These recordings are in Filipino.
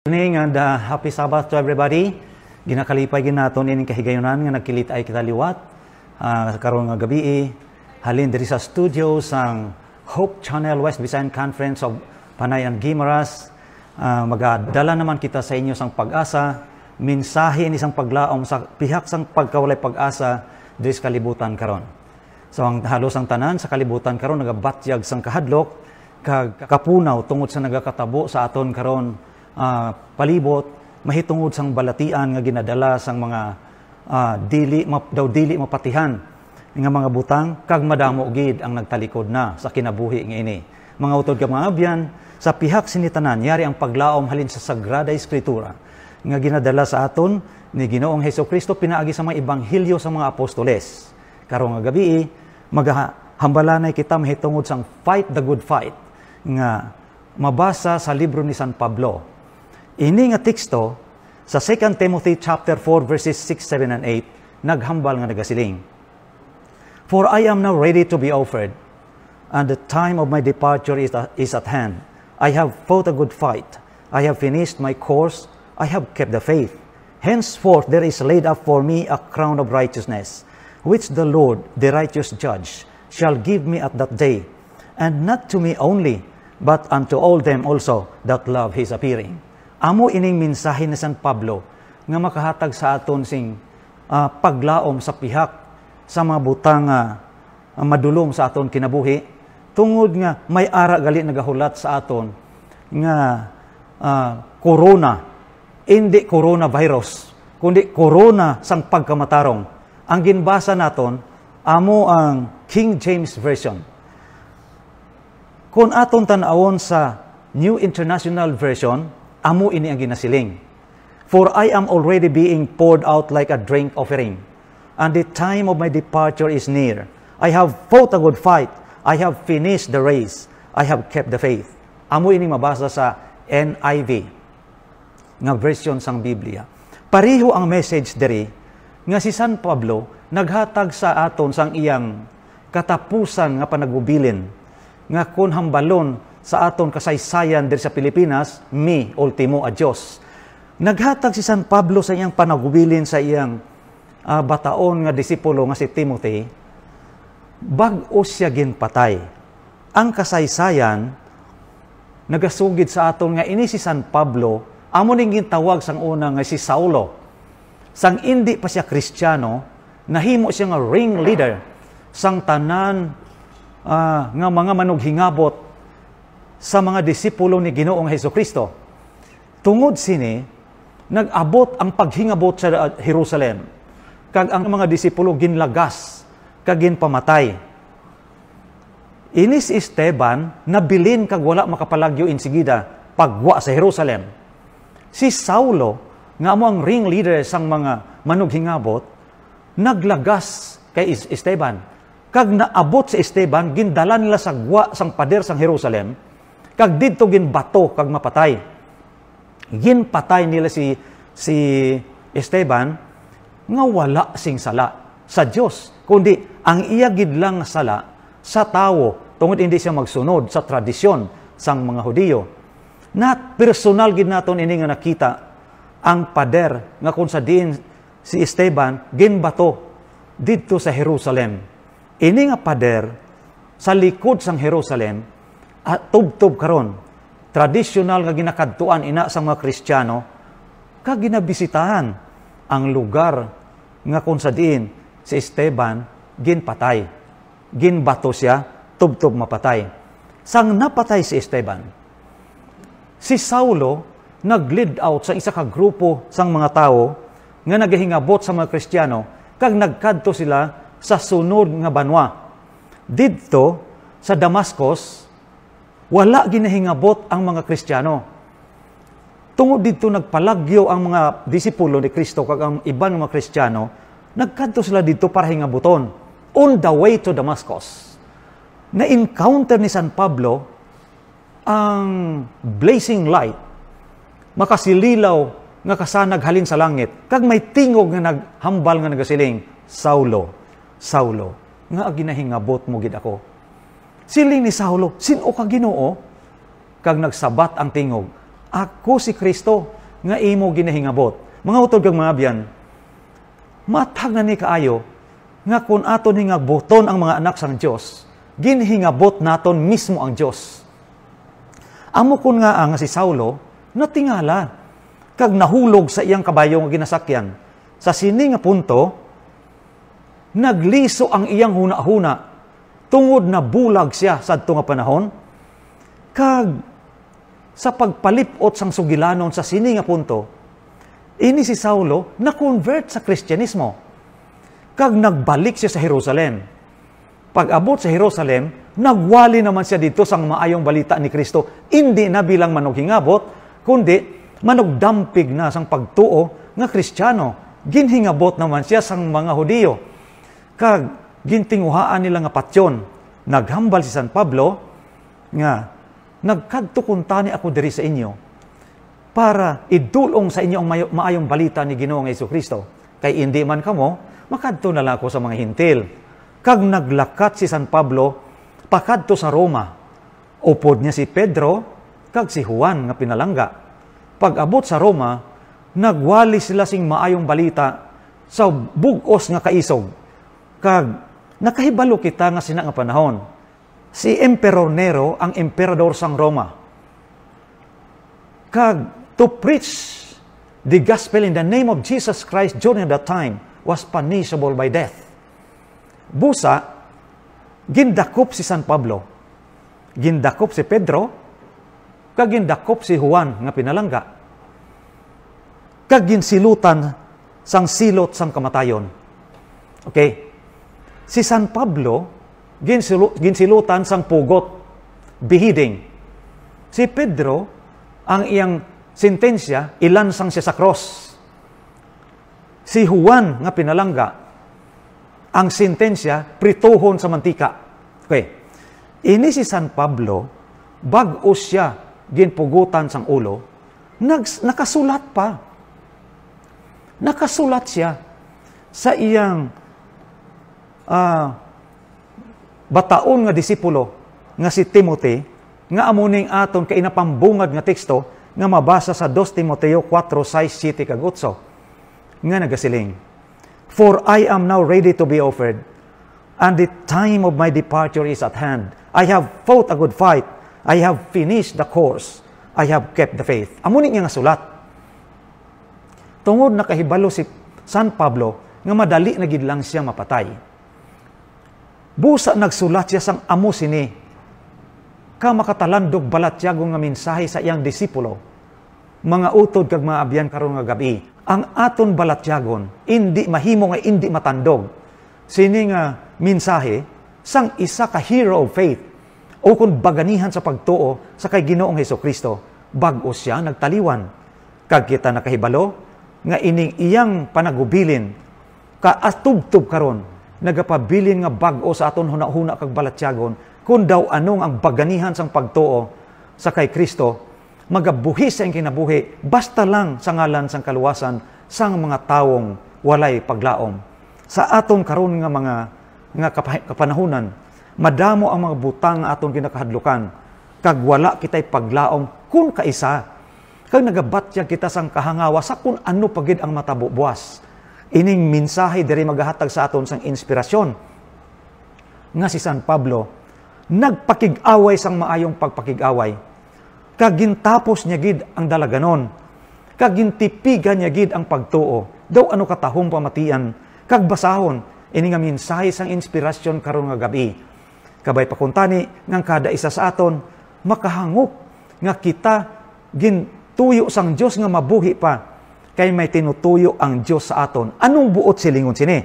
Good morning and uh, happy Sabbath to everybody. Ginakalipay gin naton ining kahigayonan nga nagkilit ay kita liwat uh, karon nga gabi eh. halin diri sa studio sang Hope Channel West Visayan Conference of Panay and Gimaras. Uh, magadala naman kita sa inyo sang pag-asa, mensahe ni sang paglaom sa pihak sang pagkawalay pag-asa diri sa kalibutan karon. So ang halos ang tanan sa kalibutan karon nagabatyag sang kahadlok kag kapunaw tungod sa nagakatabo sa aton karon uh, palibot mahitungod sang balatian nga ginadala sang mga uh, dili map, daw dili mapatihan nga mga butang kag madamo gid ang nagtalikod na sa kinabuhi nga ini mga utod ka mga abyan sa pihak sinitanan yari ang paglaom halin sa sagrada escritura nga ginadala sa aton ni Ginoong Heso Kristo pinaagi sa mga ebanghelyo sa mga apostoles karong nga gabi magahambalanay kita mahitungod sang fight the good fight nga mabasa sa libro ni San Pablo Ini nga teksto sa 2 Timothy chapter 4 verses 6, 7 and 8 naghambal nga nagasiling. For I am now ready to be offered and the time of my departure is uh, is at hand. I have fought a good fight. I have finished my course. I have kept the faith. Henceforth there is laid up for me a crown of righteousness, which the Lord, the righteous judge, shall give me at that day, and not to me only, but unto all them also that love his appearing. Amo ining mensahe ni San Pablo nga makahatag sa aton sing uh, paglaom sa pihak sa mga butang uh, ah, ah, madulom sa aton kinabuhi tungod nga may ara gali nagahulat sa aton nga uh, corona hindi coronavirus kundi corona sang pagkamatarong ang ginbasa naton amo ang King James version kung aton tanawon sa New International Version amo ini ang ginasiling. For I am already being poured out like a drink offering, and the time of my departure is near. I have fought a good fight. I have finished the race. I have kept the faith. Amo ini mabasa sa NIV, nga version sang Biblia. Pariho ang message diri nga si San Pablo naghatag sa aton sang iyang katapusan nga panagubilin nga kun hambalon sa aton kasaysayan diri sa Pilipinas, mi ultimo a Dios. Naghatag si San Pablo sa iyang panagwilin sa iyang uh, bataon nga disipulo nga si Timothy, bag-o siya ginpatay. Ang kasaysayan nagasugid sa aton nga ini si San Pablo amo ning gitawag sang una nga si Saulo. Sang indi pa siya Kristiyano, nahimo siya nga ring leader sang tanan uh, nga mga manughingabot sa mga disipulo ni Ginoong Heso Kristo. Tungod sini, nag-abot ang paghingabot sa uh, Jerusalem. Kag ang mga disipulo ginlagas, kag ginpamatay. Inis Esteban, nabilin kag wala makapalagyo insigida, pagwa sa Jerusalem. Si Saulo, nga mo ang ringleader sang mga manughingabot, naglagas kay Esteban. Kag naabot si Esteban, gindala nila sa gwa sang pader sang Jerusalem, kag didto gin bato kag mapatay. Gin patay nila si si Esteban nga wala sing sala sa Dios, kundi ang iya gid lang sala sa tawo tungod hindi siya magsunod sa tradisyon sang mga Hudiyo. Na personal gid naton ini nga nakita ang pader nga kun sa din si Esteban ginbato didto sa Jerusalem. Ini nga pader sa likod sang Jerusalem at ah, tubtob karon tradisyonal nga ginakadtuan ina sa mga Kristiyano ka ginabisitahan ang lugar nga kung sa diin si Esteban ginpatay ginbato siya tubtob mapatay sang napatay si Esteban si Saulo nag-lead out sa isa ka grupo sang mga tao nga nagahingabot sa mga Kristiyano kag nagkadto sila sa sunod nga banwa didto sa Damascus wala ginahingabot ang mga Kristiyano. Tungod dito nagpalagyo ang mga disipulo ni Kristo kag ang iban nga mga Kristiyano, nagkanto sila dito para hingabuton on the way to Damascus. Na encounter ni San Pablo ang blazing light, makasililaw nga kasanag halin sa langit, kag may tingog nga naghambal nga nagasiling, Saulo, Saulo, nga aginahingabot mo gid ako Siling ni Saulo, sino ka Ginoo? Kag nagsabat ang tingog, ako si Kristo nga imo ginahingabot. Mga utod kag mga biyan, matag na ni kaayo nga kun aton hingaboton ang mga anak sang Dios, ginhingabot naton mismo ang Dios. Amo kun nga ang ah, si Saulo natingala kag nahulog sa iyang kabayo nga ginasakyan. Sa sini nga punto, nagliso ang iyang huna-huna tungod na bulag siya sa nga panahon kag sa pagpalipot sang sugilanon sa sini nga punto ini si Saulo na convert sa Kristyanismo kag nagbalik siya sa Jerusalem pag-abot sa Jerusalem nagwali naman siya dito sang maayong balita ni Kristo hindi na bilang manog hingabot kundi manugdampig na sang pagtuo nga Kristiyano ginhingabot naman siya sang mga Hudiyo kag gintinguhaan nila nga patyon. Naghambal si San Pablo nga nagkadtukuntani ako diri sa inyo para idulong sa inyo ang maayong balita ni Ginoong nga Kristo. Kay hindi man kamo, makadto na lang ako sa mga hintil. Kag naglakat si San Pablo, pakadto sa Roma. Upod niya si Pedro, kag si Juan nga pinalangga. Pag-abot sa Roma, nagwali sila sing maayong balita sa bugos nga kaisog. Kag Nakahibalo kita nga sina nga panahon. Si Emperor Nero ang emperador sang Roma. Kag to preach the gospel in the name of Jesus Christ during that time was punishable by death. Busa, gindakop si San Pablo, gindakop si Pedro, kagindakop si Juan nga pinalangga, kaginsilutan sang silot sang kamatayon. Okay? Si San Pablo, ginsilutan sang pugot, beheading. Si Pedro, ang iyang sentensya, ilansang siya sa cross. Si Juan nga pinalangga, ang sentensya, prituhon sa mantika. Okay. Ini si San Pablo, bago siya ginpugutan sang ulo, nags, nakasulat pa. Nakasulat siya sa iyang uh, bataon nga disipulo nga si Timothy nga amuning aton kay inapambungad nga teksto nga mabasa sa 2 Timoteo 4:6-7 kagutso nga nagasiling For I am now ready to be offered and the time of my departure is at hand. I have fought a good fight. I have finished the course. I have kept the faith. Amo ni nga sulat. Tungod nakahibalo si San Pablo nga madali na gid lang siya mapatay Busa nagsulat siya sang amo sini. Ka makatalandog balat siya nga mensahe sa iyang disipulo. Mga utod kag maabyan karon nga gabi. Ang aton balatyagon, hindi mahimo nga hindi matandog. Sini nga mensahe sang isa ka hero of faith o kung baganihan sa pagtuo sa kay Ginoong Heso Kristo bag-o siya nagtaliwan kag kita nakahibalo nga ining iyang panagubilin ka atubtob karon nagapabilin nga bag-o sa aton hunahuna kag balatsyagon kun daw anong ang baganihan sang pagtuo sa kay Kristo magabuhi sa ang kinabuhi basta lang sa ngalan sang kaluwasan sang mga tawong walay paglaom sa aton karon nga mga nga kapanahunan madamo ang mga butang aton kinakahadlukan kag wala kitay paglaom kun kaisa kag nagabatyag kita sang kahangawa sa kun ano pagid ang matabo buwas Ining mensahe diri magahatag sa aton sang inspirasyon nga si San Pablo nagpakig-away sang maayong pagpakig-away. Kagintapos niya gid ang dalaganon. Kagintipigan niya gid ang pagtuo. Daw ano katahong pamatian kagbasahon ini nga mensahe sang inspirasyon karon nga gabi. Kabay pakuntani nga kada isa sa aton makahangop nga kita gintuyo sang Dios nga mabuhi pa kay may tinutuyo ang Diyos sa aton. Anong buot silingon sini?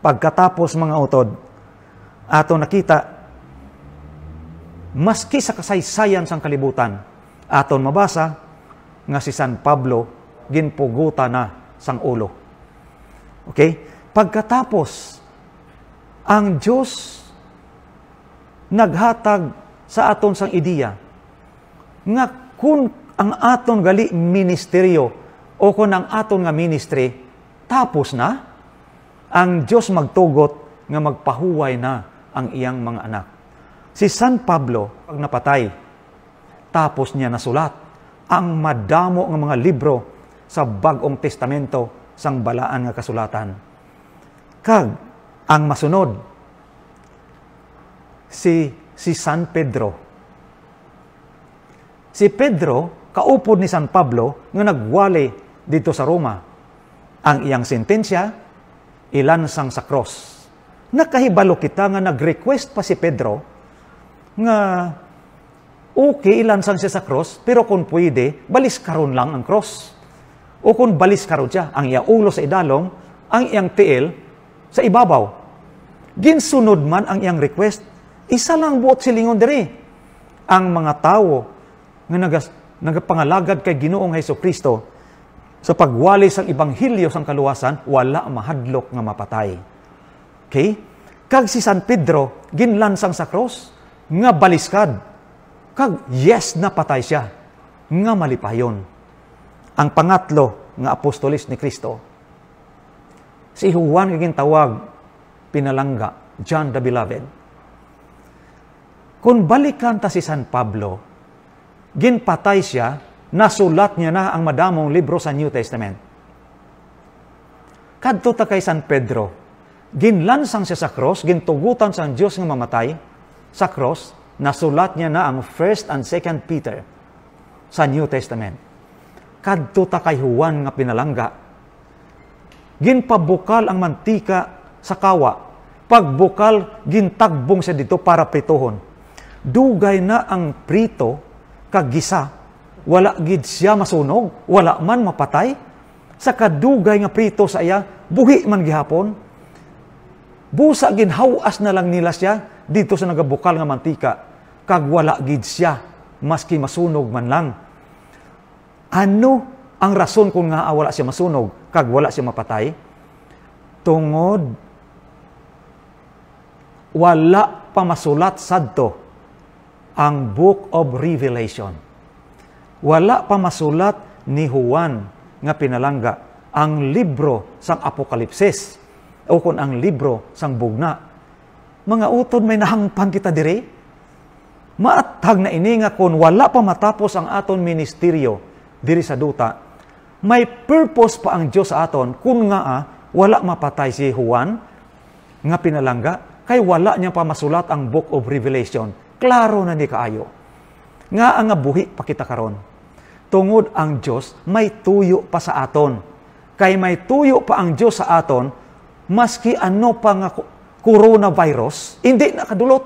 Pagkatapos mga utod, ato nakita, maski sa kasaysayan sang kalibutan, aton mabasa nga si San Pablo ginpuguta na sang ulo. Okay? Pagkatapos, ang Diyos naghatag sa aton sang ideya nga kung ang aton gali ministeryo o kon ang aton nga ministry tapos na ang Dios magtugot nga magpahuway na ang iyang mga anak. Si San Pablo pag napatay tapos niya nasulat ang madamo nga mga libro sa Bagong Testamento sang balaan nga kasulatan. Kag ang masunod si si San Pedro. Si Pedro kaupod ni San Pablo nga nagwali dito sa Roma. Ang iyang sentensya, ilansang sa cross. Nakahibalo kita nga nag-request pa si Pedro nga okay ilansang siya sa cross, pero kung pwede, balis karon lang ang cross. O kung balis karon siya, ang iya ulo sa idalong, ang iyang tiil sa ibabaw. Ginsunod man ang iyang request, isa lang buot silingon diri. Ang mga tao nga nagas nagpangalagad kay Ginoong Heso Kristo sa pagwali sang ibanghilyo sang kaluwasan wala mahadlok nga mapatay. Okay? Kag si San Pedro ginlansang sa cross nga baliskad. Kag yes napatay siya nga malipayon. Ang pangatlo nga apostolis ni Kristo si Juan kaging tawag pinalangga John the Beloved. Kung balikan ta si San Pablo, ginpatay siya, nasulat niya na ang madamong libro sa New Testament. Kadto ta kay San Pedro, ginlansang siya sa cross, gintugutan sa Diyos ng mamatay sa cross, nasulat niya na ang 1st and 2nd Peter sa New Testament. Kadto ta kay Juan nga pinalangga, ginpabukal ang mantika sa kawa, pagbukal gintagbong siya dito para pritohon. Dugay na ang prito kagisa. Wala gid siya masunog, wala man mapatay. Sa kadugay nga prito sa iya, buhi man gihapon. Busa ginhawas na lang nila siya dito sa nagabukal nga mantika. Kag wala gid siya maski masunog man lang. Ano ang rason kung nga wala siya masunog kag wala siya mapatay? Tungod wala pa masulat sadto ang Book of Revelation. Wala pa masulat ni Juan nga pinalangga ang libro sang Apokalipsis o kun ang libro sang bugna. Mga utod may nahangpan kita diri. Maatag na ini nga kun wala pa matapos ang aton ministeryo diri sa duta, may purpose pa ang Dios sa aton kun nga ah, wala mapatay si Juan nga pinalangga kay wala niya pa masulat ang Book of Revelation Klaro na ni kaayo. Nga ang abuhi pa kita karon. Tungod ang Dios may tuyo pa sa aton. Kay may tuyo pa ang Dios sa aton maski ano pa nga coronavirus, hindi nakadulot.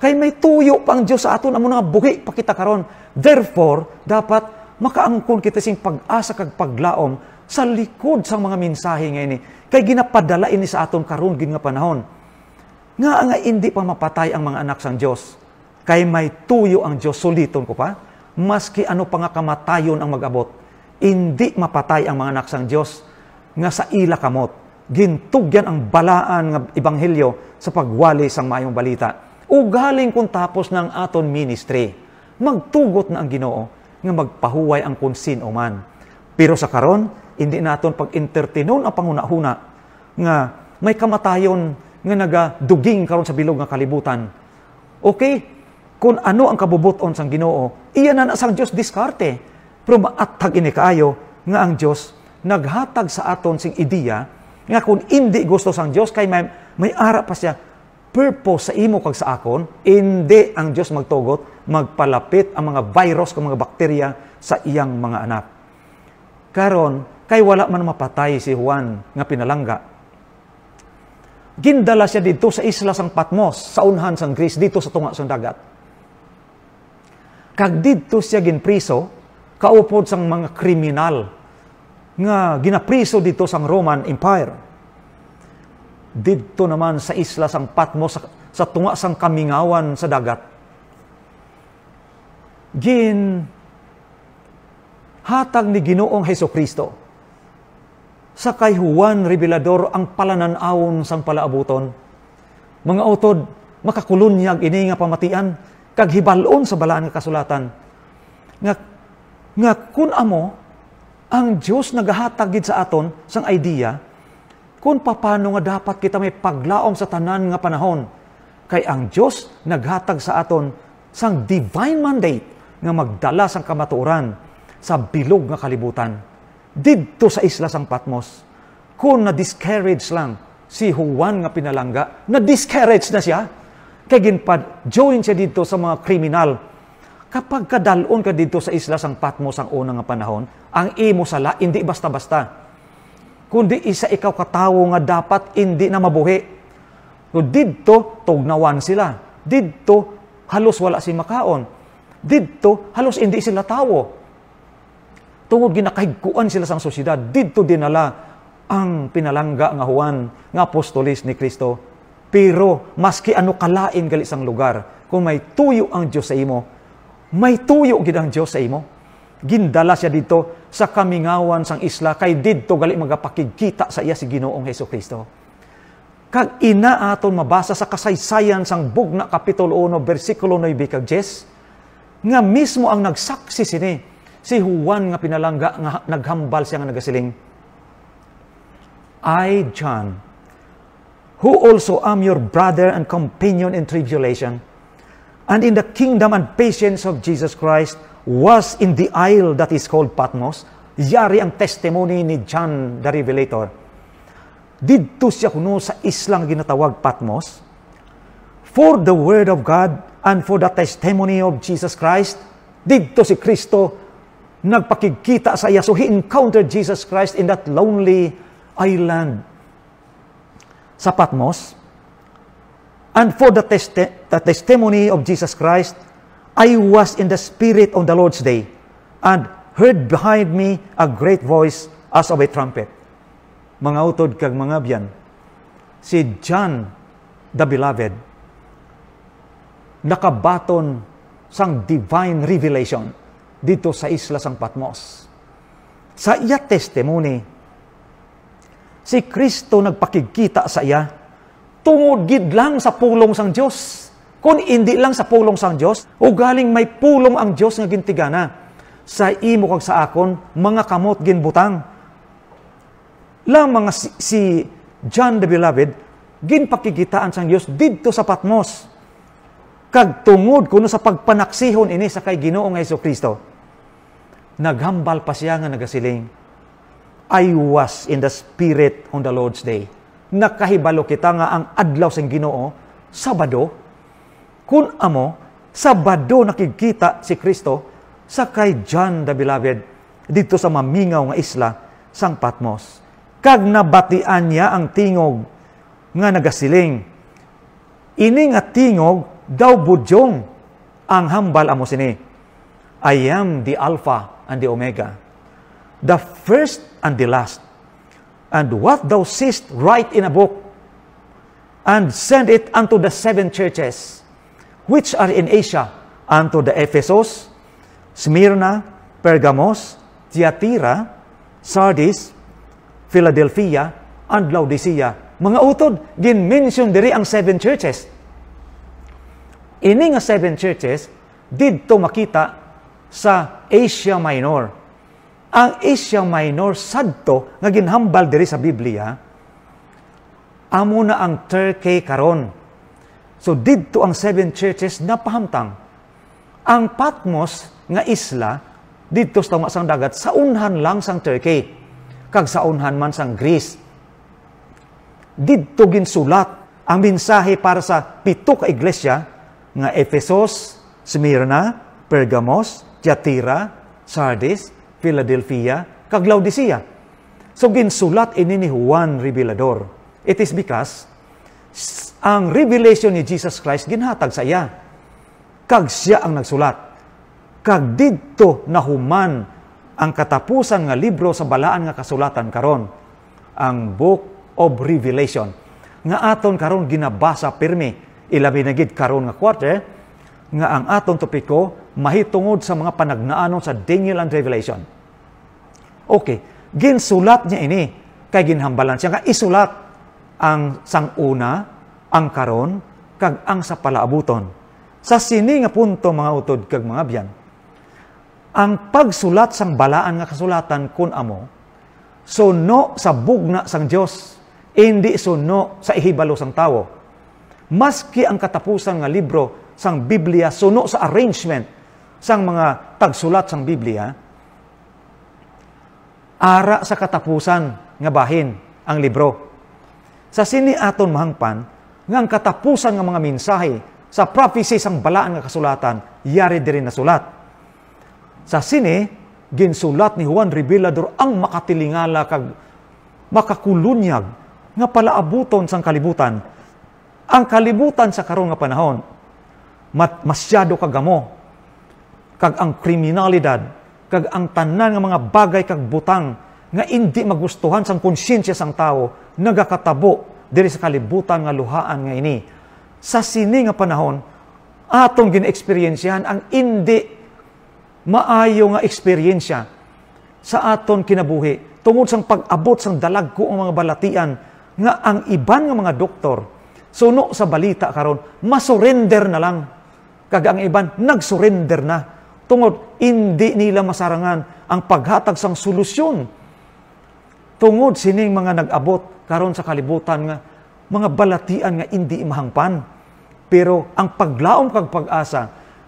Kay may tuyo pa ang Dios sa aton amo nga buhi pa kita karon. Therefore, dapat makaangkon kita sing pag-asa kag paglaom sa likod sa mga mensahe nga ini kay ginapadala ini sa aton karon gid nga panahon nga nga hindi pa mapatay ang mga anak sang Diyos. Kay may tuyo ang Diyos, suliton ko pa, maski ano pa nga kamatayon ang magabot, hindi mapatay ang mga anak sang Diyos nga sa ila kamot. Gintugyan ang balaan nga ebanghelyo sa pagwali sang mayong balita. Ugaling kung tapos ng aton ministry, magtugot na ang Ginoo nga magpahuway ang konsin o man. Pero sa karon, hindi naton pag-entertainon ang pangunahuna nga may kamatayon nga nagaduging karon sa bilog nga kalibutan. Okay? Kung ano ang kabubuton sang Ginoo, iya na sang Dios diskarte. Pero maatag ini kaayo nga ang Dios naghatag sa aton sing ideya nga kung hindi gusto sang Dios kay may, may ara pa siya purpose sa imo kag sa akon, hindi ang Dios magtugot magpalapit ang mga virus kag mga bakterya sa iyang mga anak. Karon, kay wala man mapatay si Juan nga pinalangga Gindala siya dito sa isla sang Patmos, sa unhan sang Greece, dito sa tunga sang dagat. Kag dito siya ginpriso, kaupod sang mga kriminal nga ginapriso dito sang Roman Empire. Dito naman sa isla sang Patmos, sa, sa tunga sang kamingawan sa dagat. Gin hatag ni Ginoong Heso Kristo sa kay Juan Revelador ang palananawon sang palaabuton. Mga utod, makakulunyag ini nga pamatian, kag hibalon sa balaan nga kasulatan. Nga, nga kun amo, ang Dios nagahatag gid sa aton sang idea kung papano nga dapat kita may paglaom sa tanan nga panahon kay ang Dios naghatag sa aton sang divine mandate nga magdala sang kamatuoran sa bilog nga kalibutan didto sa isla sang Patmos. Kung na-discourage lang si Juan nga pinalangga, na-discourage na siya. Kay ginpad, join siya dito sa mga kriminal. Kapag kadalon ka dito sa isla sang Patmos ang unang nga panahon, ang imo sala hindi basta-basta. Kundi isa ikaw katawo nga dapat hindi na mabuhi. So didto tugnawan sila. Didto halos wala si makaon. Didto halos hindi sila tawo tungod ginakahigkuan sila sang sosyedad didto dinala ang pinalangga nga Juan nga apostolis ni Kristo pero maski ano kalain gali sang lugar kung may tuyo ang Dios sa imo may tuyo gid ang Dios sa imo gindala siya dito sa kamingawan sang isla kay didto gali magapakigkita sa iya si Ginoong Hesus Kristo kag ina aton mabasa sa kasaysayan sang bugna kapitulo 1 bersikulo 9 kag 10 nga mismo ang nagsaksi sini si Juan nga pinalangga nga naghambal siya nga nagasiling I John who also am your brother and companion in tribulation and in the kingdom and patience of Jesus Christ was in the isle that is called Patmos yari ang testimony ni John the Revelator didto siya kuno sa islang ginatawag Patmos for the word of God and for the testimony of Jesus Christ didto si Kristo nagpakikita sa iya. So he encountered Jesus Christ in that lonely island sa Patmos. And for the, testi the testimony of Jesus Christ, I was in the Spirit on the Lord's day and heard behind me a great voice as of a trumpet. Mga utod kag mga byan, si John the Beloved, nakabaton sang divine revelation dito sa isla sang Patmos. Sa iya testimony, si Kristo nagpakikita sa iya tungod gid lang sa pulong sang Dios. Kung hindi lang sa pulong sang Dios, o galing may pulong ang Dios nga gintigana sa imo kag sa akon mga kamot ginbutang. Lang mga si, si John the Beloved ginpakikitaan sang Dios didto sa Patmos kag tungod kuno sa pagpanaksihon ini sa kay Ginoo nga Hesus Kristo naghambal pa siya nga nagasiling I was in the spirit on the Lord's day nakahibalo kita nga ang adlaw sa Ginoo Sabado kun amo Sabado nakikita si Kristo sa kay John the Beloved dito sa mamingaw nga isla sang Patmos kag nabatian niya ang tingog nga nagasiling ini nga tingog daw budyong ang hambal amo sini. I am the Alpha and the Omega, the first and the last. And what thou seest, write in a book, and send it unto the seven churches, which are in Asia, unto the Ephesus, Smyrna, Pergamos, Thyatira, Sardis, Philadelphia, and Laodicea. Mga utod, gin-mention diri ang seven churches. Ini nga seven churches, didto makita sa Asia Minor. Ang Asia Minor, sadto, nga ginhambal diri sa Biblia, amo na ang Turkey karon. So didto ang seven churches na pahamtang. Ang Patmos nga isla didto sa tama dagat sa unhan lang sang Turkey kag sa unhan man sang Greece. Didto ginsulat ang mensahe para sa pito ka iglesia nga Ephesus, Smyrna, Pergamos, Thyatira, Sardis, Philadelphia, kag Laodicea. So ginsulat ini ni Juan Revelador. It is because ang revelation ni Jesus Christ ginhatag sa iya. Kag siya ang nagsulat. Kag didto nahuman ang katapusan nga libro sa balaan nga kasulatan karon, ang Book of Revelation nga aton karon ginabasa pirmi Ilabi na karon nga kwarte eh, nga ang atong topiko mahitungod sa mga panagnaanon sa Daniel and Revelation. Okay, ginsulat niya ini kay ginhambalan siya nga isulat ang sanguna, ang karon kag ang sa palaabuton. Sa sini nga punto mga utod kag mga byan. Ang pagsulat sang balaan nga kasulatan kun amo suno so, sa bugna sang Dios, hindi suno sa ihibalo sang tawo Maski ang katapusan nga libro sang Biblia suno sa arrangement sang mga tagsulat sang Biblia, ara sa katapusan nga bahin ang libro. Sa sini aton mahangpan nga ang katapusan nga mga mensahe sa prophecy sang balaan nga kasulatan yari diri na sulat Sa sini ginsulat ni Juan Revelador ang makatilingala kag makakulonyag nga palaabuton sang kalibutan ang kalibutan sa karong nga panahon, mat masyado kagamo, kag ang kriminalidad, kag ang tanan nga mga bagay kag butang nga hindi magustuhan sang konsyensya sang tao nagakatabo diri sa kalibutan nga luhaan nga ini. Sa sini nga panahon, atong ginexperyensyahan ang hindi maayo nga eksperyensya sa aton kinabuhi tungod sang pag-abot sang dalagko ang mga balatian nga ang iban nga mga doktor suno sa balita karon masurrender na lang kag ang iban nagsurrender na tungod hindi nila masarangan ang paghatag sang solusyon tungod sining mga nag-abot karon sa kalibutan nga mga balatian nga hindi imahangpan pero ang paglaom kag pag-asa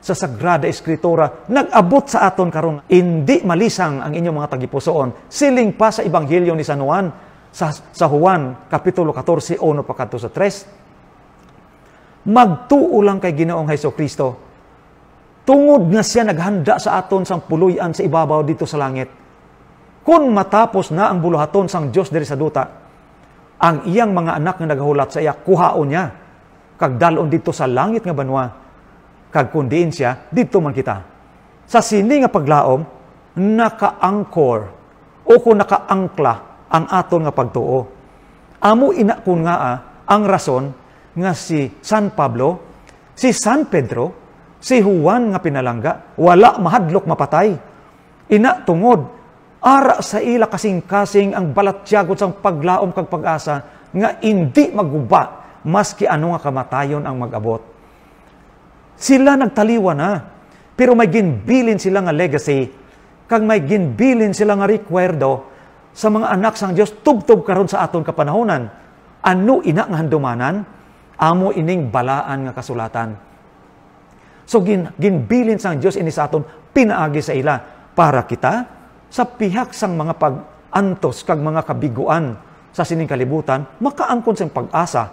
sa Sagrada Escritura nag-abot sa aton karon hindi malisang ang inyong mga tagipusoon siling pa sa ebanghelyo ni San Juan sa, sa Juan kapitulo 14 ono pa kadto sa 3 Magtuo lang kay Ginoong Heso Kristo. Tungod nga siya naghanda sa aton sang puloyan sa ibabaw dito sa langit. Kung matapos na ang buluhaton sang Dios diri sa duta, ang iyang mga anak nga naghulat sa iya kuhaon niya kag dalon dito sa langit nga banwa kag kundiin siya dito man kita. Sa sini nga paglaom naka-angkor o kung naka-angkla ang aton nga pagtuo. Amo ina kun nga ah, ang rason nga si San Pablo, si San Pedro, si Juan nga pinalangga, wala mahadlok mapatay. Ina tungod, ara sa ila kasing-kasing ang balatyagot sang paglaom kag pag-asa nga indi maguba maski ano nga kamatayon ang magabot. Sila nagtaliwa na, pero may ginbilin sila nga legacy, kag may ginbilin sila nga requirdo sa mga anak sang Dios tubtob karon sa aton kapanahonan. Ano ina nga handumanan? Amo ining balaan nga kasulatan. So gin, ginbilin sang Dios ini sa aton pinaagi sa ila para kita sa pihak sang mga pagantos kag mga kabiguan sa sining kalibutan makaangkon sang pag-asa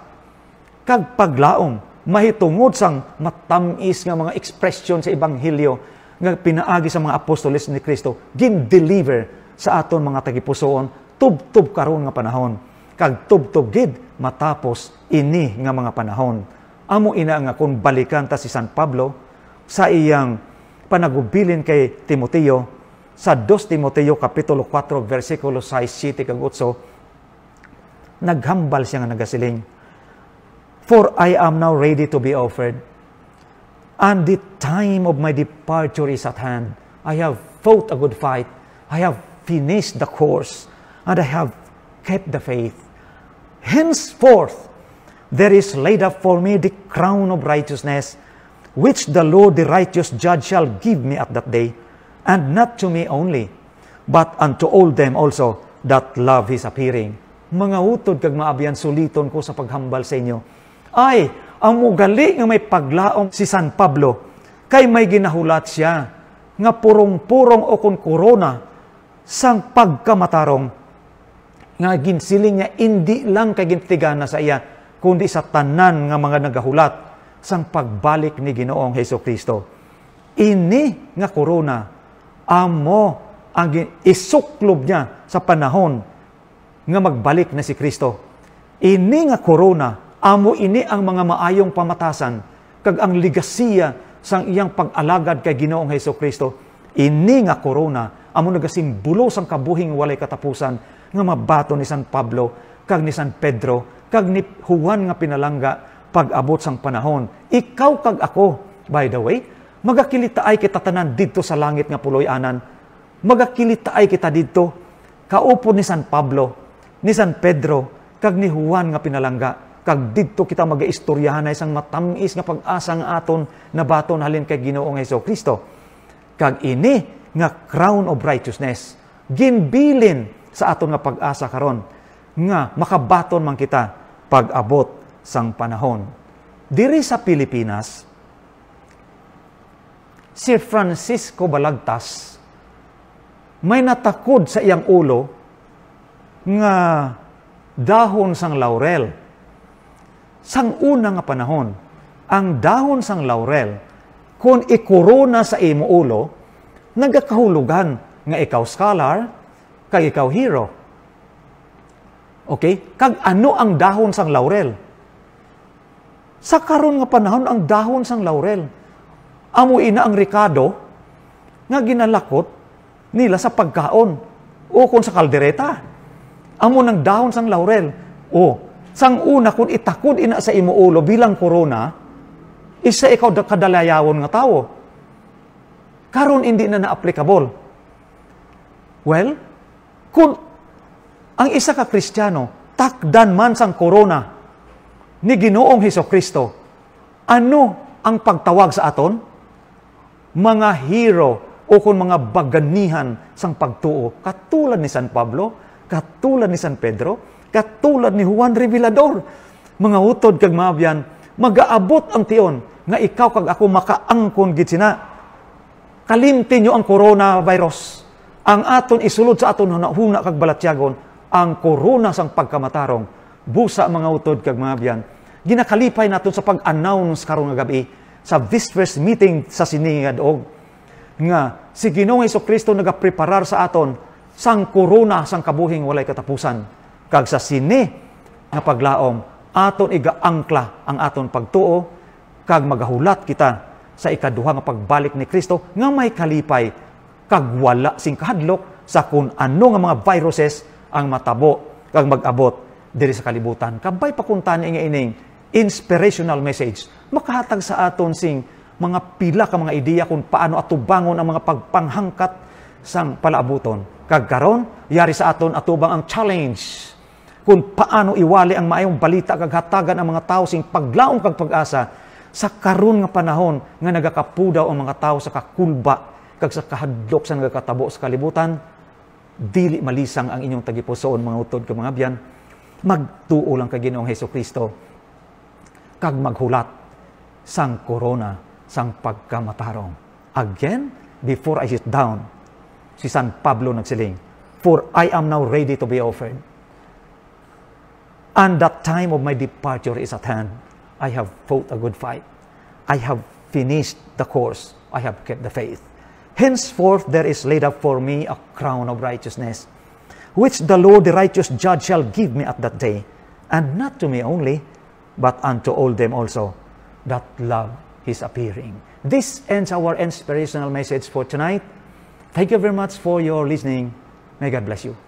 kag paglaom mahitungod sang matamis nga mga expression sa ebanghelyo nga pinaagi sa mga apostoles ni Kristo gin-deliver sa aton mga tagipusoon tubtob karon nga panahon kag tubtob gid matapos ini nga mga panahon. Amo ina nga kung balikan ta si San Pablo sa iyang panagubilin kay Timoteo sa 2 Timoteo kapitulo 4 versikulo 6, 7 kag 8 naghambal siya nga nagasiling For I am now ready to be offered and the time of my departure is at hand. I have fought a good fight. I have finished the course, and I have kept the faith. Henceforth, there is laid up for me the crown of righteousness, which the Lord the righteous judge shall give me at that day, and not to me only, but unto all them also that love His appearing. Mga utod kag maabiyan suliton ko sa paghambal sa inyo. Ay, ang mugali nga may paglaom si San Pablo, kay may ginahulat siya, nga purong-purong o kon korona sang pagkamatarong nga ginsiling niya indi lang kay gintigana sa iya kundi sa tanan nga mga nagahulat sang pagbalik ni Ginoong Heso Kristo. Ini nga korona amo ang isuklob niya sa panahon nga magbalik na si Kristo. Ini nga korona amo ini ang mga maayong pamatasan kag ang ligasiya sang iyang pag-alagad kay Ginoong Heso Kristo. Ini nga korona amo nagasing bulos ang kabuhing walay katapusan nga mabato ni San Pablo kag ni San Pedro kag ni Juan nga pinalangga pag-abot sang panahon. Ikaw kag ako, by the way, magakilitaay kita tanan didto sa langit nga puloy anan. Magakilitaay kita didto kaupo ni San Pablo, ni San Pedro kag ni Juan nga pinalangga kag didto kita magaistoryahan na isang matamis nga pag asang aton na baton halin kay Ginoong Hesus Kristo. Kag ini nga crown of righteousness ginbilin sa aton nga pag-asa karon nga makabaton man kita pag-abot sang panahon. Diri sa Pilipinas, si Francisco Balagtas may natakod sa iyang ulo nga dahon sang laurel. Sang una nga panahon, ang dahon sang laurel kung ikorona sa imo ulo, nagakahulugan nga ikaw scholar, kay ikaw hero. Okay? Kag ano ang dahon sang laurel? Sa karon nga panahon ang dahon sang laurel. Amo ina ang Ricardo nga ginalakot nila sa pagkaon o kon sa kaldereta. Amo nang dahon sang laurel. O, sang una kun itakod ina sa imo ulo bilang corona, isa ikaw kadalayawan nga tawo. Karon hindi na na-applicable. Well, kung ang isa ka Kristiyano, takdan man sang korona ni Ginoong Heso Kristo, ano ang pagtawag sa aton? Mga hero o kung mga baganihan sang pagtuo, katulad ni San Pablo, katulad ni San Pedro, katulad ni Juan Revelador. Mga utod kag maabyan, magaabot ang tiyon nga ikaw kag ako makaangkon gid sina. Kalimtin niyo ang coronavirus. virus ang aton isulod sa aton hunahuna kag balatyagon ang korona sang pagkamatarong busa mga utod kag mga biyan ginakalipay naton sa pag-announce karong nga gabi sa this meeting sa Siningadog nga si Ginoong Hesus Kristo nagapreparar sa aton sang korona sang kabuhing walay katapusan kag sa sini nga paglaom aton igaangkla ang aton pagtuo kag magahulat kita sa ikaduha nga pagbalik ni Kristo nga may kalipay kag wala sing kahadlok sa kung ano nga mga viruses ang matabo kag mag-abot diri sa kalibutan. Kabay pa kung nga ining inspirational message makahatag sa aton sing mga pila ka mga ideya kung paano atubangon ang mga pagpanghangkat sang palaabuton. Kag karon yari sa aton atubang ang challenge kung paano iwali ang maayong balita kag hatagan ang mga tao sing paglaong kag pag-asa sa karon nga panahon nga nagakapudaw ang mga tao sa kakulba kag sa kahadlok sa nagakatabo sa kalibutan, dili malisang ang inyong tagipuson, mga utod kag mga abyan, magtuo lang kay Ginoong Heso Kristo kag maghulat sang korona sang pagkamatarong. Again, before I sit down, si San Pablo nagsiling, For I am now ready to be offered. And that time of my departure is at hand. I have fought a good fight. I have finished the course. I have kept the faith. Henceforth there is laid up for me a crown of righteousness, which the Lord the righteous judge shall give me at that day, and not to me only, but unto all them also that love his appearing. This ends our inspirational message for tonight. Thank you very much for your listening. May God bless you.